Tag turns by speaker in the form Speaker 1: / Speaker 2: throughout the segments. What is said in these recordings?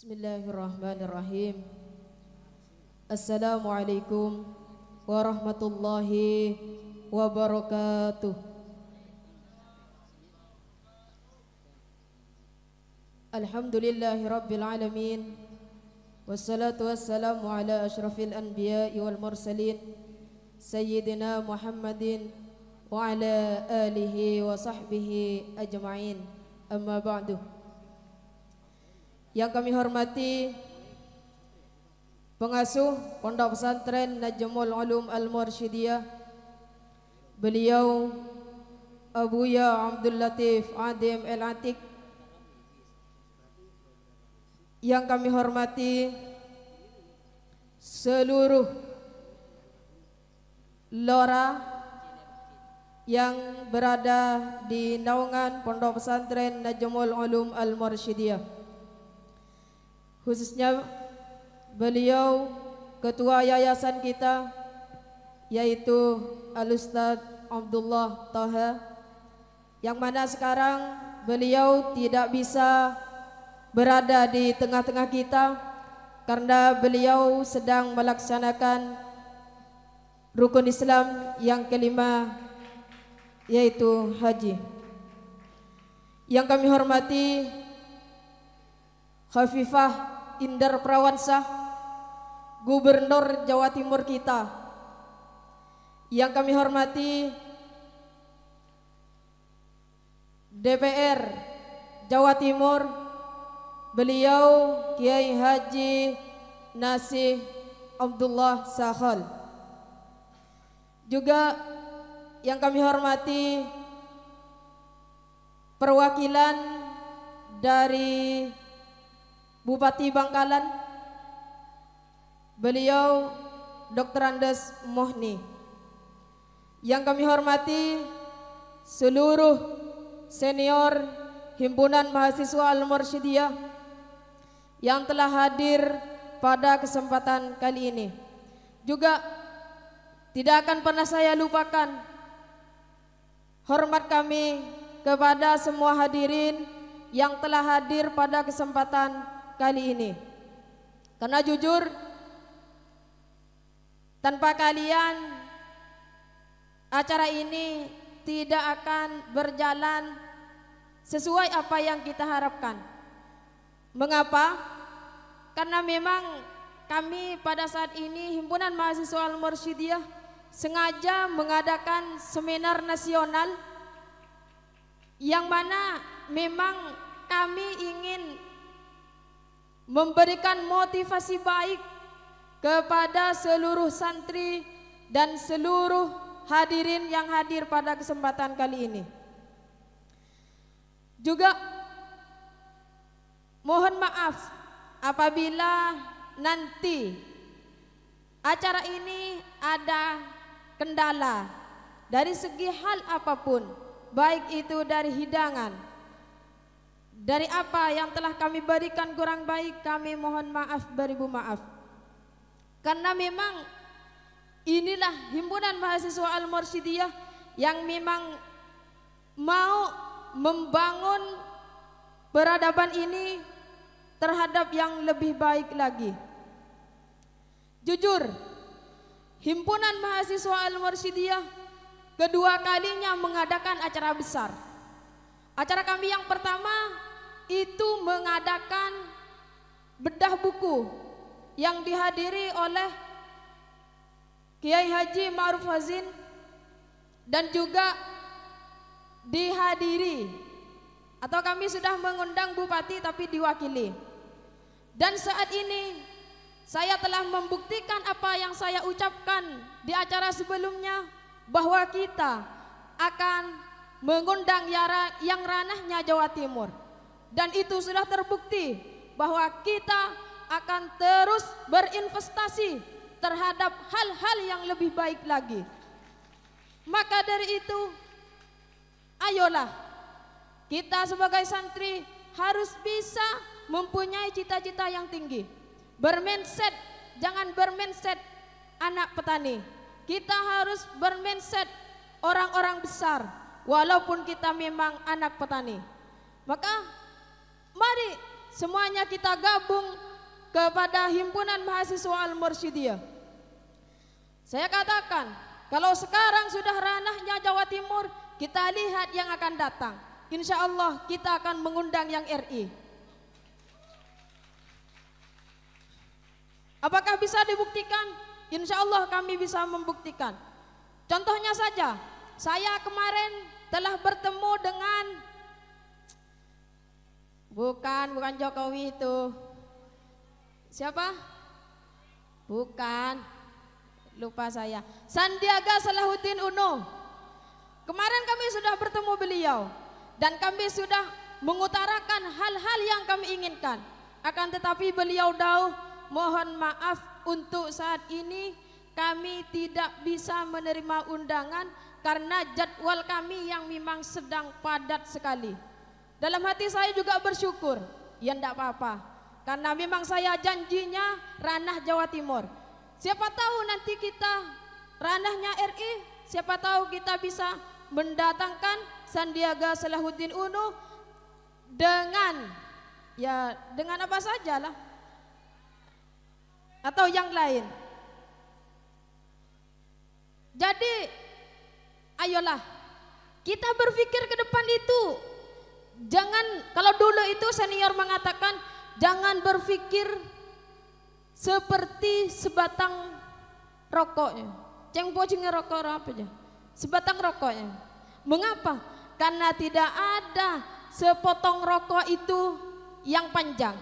Speaker 1: بسم الله الرحمن الرحيم السلام عليكم ورحمة الله وبركاته الحمد لله رب العالمين والصلاة والسلام على أشرف الأنبياء والمرسلين سيدنا محمد وعلى آله وصحبه أجمعين أما بعد Yang kami hormati pengasuh Pondok Pesantren Najmul Ulum Al-Mursyidiyah Beliau Abuya Abdul Latif Adim El-Atik Yang kami hormati seluruh lora yang berada di naungan Pondok Pesantren Najmul Ulum Al-Mursyidiyah khususnya beliau ketua yayasan kita yaitu al Abdullah Taha yang mana sekarang beliau tidak bisa berada di tengah-tengah kita karena beliau sedang melaksanakan rukun Islam yang kelima yaitu haji. Yang kami hormati Khafifah Indar Prawansa, Gubernur Jawa Timur kita. Yang kami hormati DPR Jawa Timur, beliau Kiai Haji Nasih Abdullah Sahal. Juga yang kami hormati perwakilan dari Bupati Bangkalan beliau Dr. Andes Mohni yang kami hormati seluruh senior himpunan mahasiswa Al-Mursyidiyah yang telah hadir pada kesempatan kali ini juga tidak akan pernah saya lupakan hormat kami kepada semua hadirin yang telah hadir pada kesempatan kali ini. Karena jujur tanpa kalian acara ini tidak akan berjalan sesuai apa yang kita harapkan. Mengapa? Karena memang kami pada saat ini himpunan mahasiswa Al-Mursyidiyah sengaja mengadakan seminar nasional yang mana memang kami ingin memberikan motivasi baik kepada seluruh santri dan seluruh hadirin yang hadir pada kesempatan kali ini. Juga mohon maaf apabila nanti acara ini ada kendala dari segi hal apapun, baik itu dari hidangan, dari apa yang telah kami berikan kurang baik, kami mohon maaf beribu maaf. Karena memang inilah himpunan mahasiswa al mursyidiah yang memang mau membangun peradaban ini terhadap yang lebih baik lagi. Jujur, himpunan mahasiswa al mursyidiah kedua kalinya mengadakan acara besar. Acara kami yang pertama itu mengadakan bedah buku yang dihadiri oleh Kiai Haji Ma'ruf Hazin dan juga dihadiri atau kami sudah mengundang bupati tapi diwakili. Dan saat ini saya telah membuktikan apa yang saya ucapkan di acara sebelumnya bahwa kita akan mengundang yang ranahnya Jawa Timur. Dan itu sudah terbukti bahwa kita akan terus berinvestasi terhadap hal-hal yang lebih baik lagi. Maka dari itu, ayolah kita sebagai santri harus bisa mempunyai cita-cita yang tinggi. Bermindset, jangan bermindset anak petani. Kita harus bermindset orang-orang besar walaupun kita memang anak petani. Maka mari semuanya kita gabung kepada himpunan mahasiswa Al-Mursyidiyah. Saya katakan, kalau sekarang sudah ranahnya Jawa Timur, kita lihat yang akan datang. Insya Allah kita akan mengundang yang RI. Apakah bisa dibuktikan? Insya Allah kami bisa membuktikan. Contohnya saja, saya kemarin telah bertemu dengan bukan bukan Jokowi itu. Siapa? Bukan. Lupa saya. Sandiaga Salahuddin Uno. Kemarin kami sudah bertemu beliau dan kami sudah mengutarakan hal-hal yang kami inginkan. Akan tetapi beliau dau mohon maaf untuk saat ini kami tidak bisa menerima undangan karena jadwal kami yang memang sedang padat sekali. Dalam hati saya juga bersyukur, ya tidak apa-apa. Karena memang saya janjinya ranah Jawa Timur. Siapa tahu nanti kita ranahnya RI, siapa tahu kita bisa mendatangkan Sandiaga Salahuddin Uno dengan ya dengan apa sajalah atau yang lain. Jadi ayolah kita berpikir ke depan itu. Jangan kalau dulu itu senior mengatakan jangan berpikir seperti sebatang rokoknya. Cengpo ceng rokok apa aja? Sebatang rokoknya. Mengapa? Karena tidak ada sepotong rokok itu yang panjang.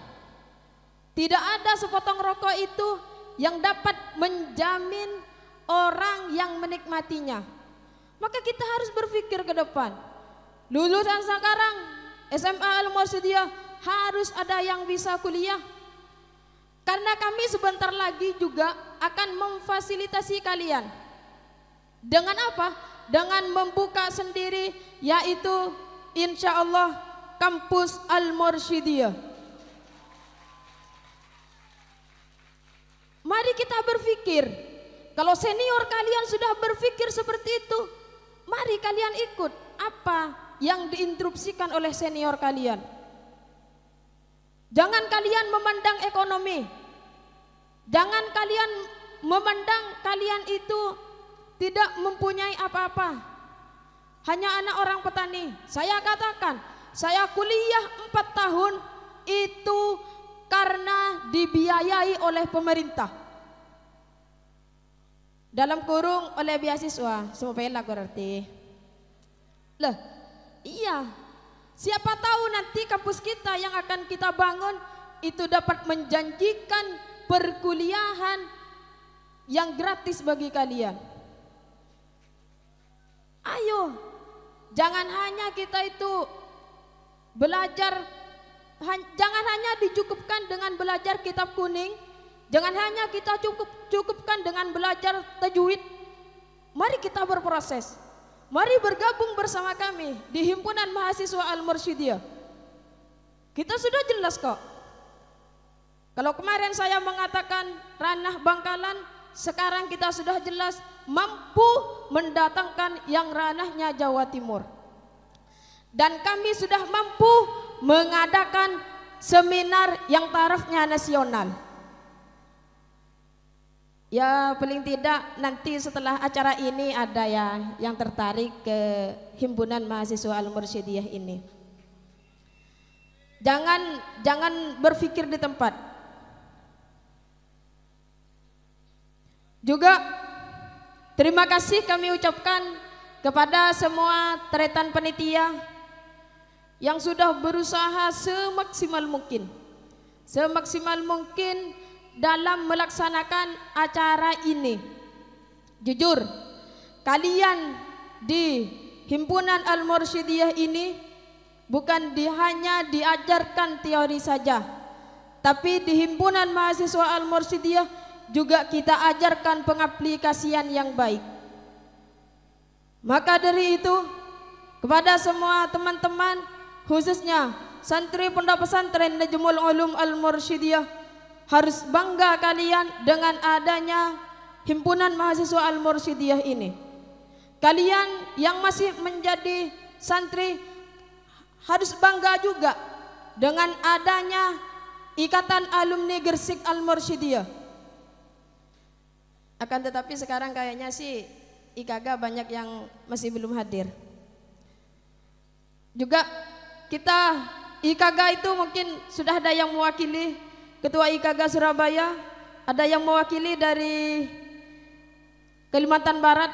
Speaker 1: Tidak ada sepotong rokok itu yang dapat menjamin orang yang menikmatinya. Maka kita harus berpikir ke depan. Lulusan sekarang SMA Al-Mursidiyah harus ada yang bisa kuliah. Karena kami sebentar lagi juga akan memfasilitasi kalian. Dengan apa? Dengan membuka sendiri yaitu insya Allah kampus Al-Mursidiyah. Mari kita berpikir kalau senior kalian sudah berpikir seperti itu, mari kalian ikut apa yang diinstruksikan oleh senior kalian. Jangan kalian memandang ekonomi. Jangan kalian memandang kalian itu tidak mempunyai apa-apa. Hanya anak orang petani. Saya katakan, saya kuliah 4 tahun itu karena dibiayai oleh pemerintah. Dalam kurung oleh beasiswa, semua gue berarti. Loh, iya. Siapa tahu nanti kampus kita yang akan kita bangun itu dapat menjanjikan perkuliahan yang gratis bagi kalian. Ayo, jangan hanya kita itu belajar, jangan hanya dicukupkan dengan belajar kitab kuning, Jangan hanya kita cukup cukupkan dengan belajar tajwid. Mari kita berproses. Mari bergabung bersama kami di himpunan mahasiswa Al-Mursyidiyah. Kita sudah jelas kok. Kalau kemarin saya mengatakan ranah bangkalan, sekarang kita sudah jelas mampu mendatangkan yang ranahnya Jawa Timur. Dan kami sudah mampu mengadakan seminar yang tarafnya nasional. Ya paling tidak nanti setelah acara ini ada ya yang tertarik ke himpunan mahasiswa Al-Mursyidiyah ini. Jangan jangan berpikir di tempat. Juga terima kasih kami ucapkan kepada semua teretan penitia yang sudah berusaha semaksimal mungkin. Semaksimal mungkin dalam melaksanakan acara ini. Jujur, kalian di himpunan Al-Mursyidiyah ini bukan di, hanya diajarkan teori saja, tapi di himpunan mahasiswa Al-Mursyidiyah juga kita ajarkan pengaplikasian yang baik. Maka dari itu, kepada semua teman-teman, khususnya santri pondok pesantren Najmul Ulum Al-Mursyidiyah harus bangga kalian dengan adanya himpunan mahasiswa Al-Mursidiyah ini. Kalian yang masih menjadi santri harus bangga juga dengan adanya Ikatan Alumni Gersik Al-Mursidiyah. Akan tetapi sekarang kayaknya sih ikaga banyak yang masih belum hadir. Juga kita ikaga itu mungkin sudah ada yang mewakili Ketua IKG Surabaya, ada yang mewakili dari Kalimantan Barat.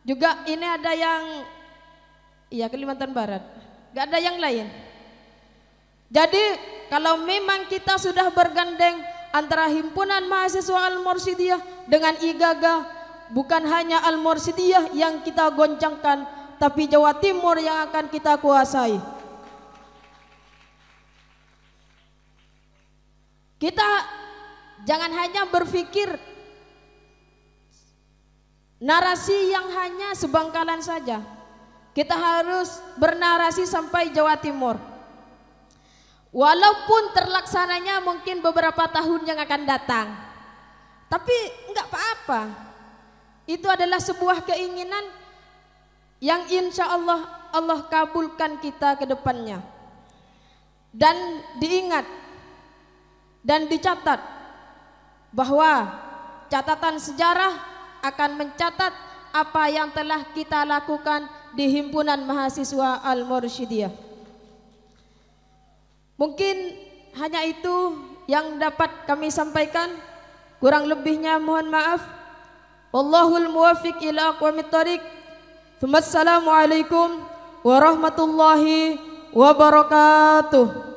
Speaker 1: Juga ini ada yang iya Kalimantan Barat. Gak ada yang lain. Jadi kalau memang kita sudah bergandeng antara himpunan mahasiswa Al-Mursidiyah dengan IGAGA bukan hanya Al-Mursidiyah yang kita goncangkan tapi Jawa Timur yang akan kita kuasai. Kita jangan hanya berpikir narasi yang hanya sebangkalan saja. Kita harus bernarasi sampai Jawa Timur. Walaupun terlaksananya mungkin beberapa tahun yang akan datang. Tapi enggak apa-apa. Itu adalah sebuah keinginan yang insya Allah Allah kabulkan kita ke depannya. Dan diingat dan dicatat bahwa catatan sejarah akan mencatat apa yang telah kita lakukan di himpunan mahasiswa Al-Mursyidiyah. Mungkin hanya itu yang dapat kami sampaikan. Kurang lebihnya mohon maaf. Wallahul muwafiq ila aqwamit thariq. Assalamualaikum warahmatullahi wabarakatuh.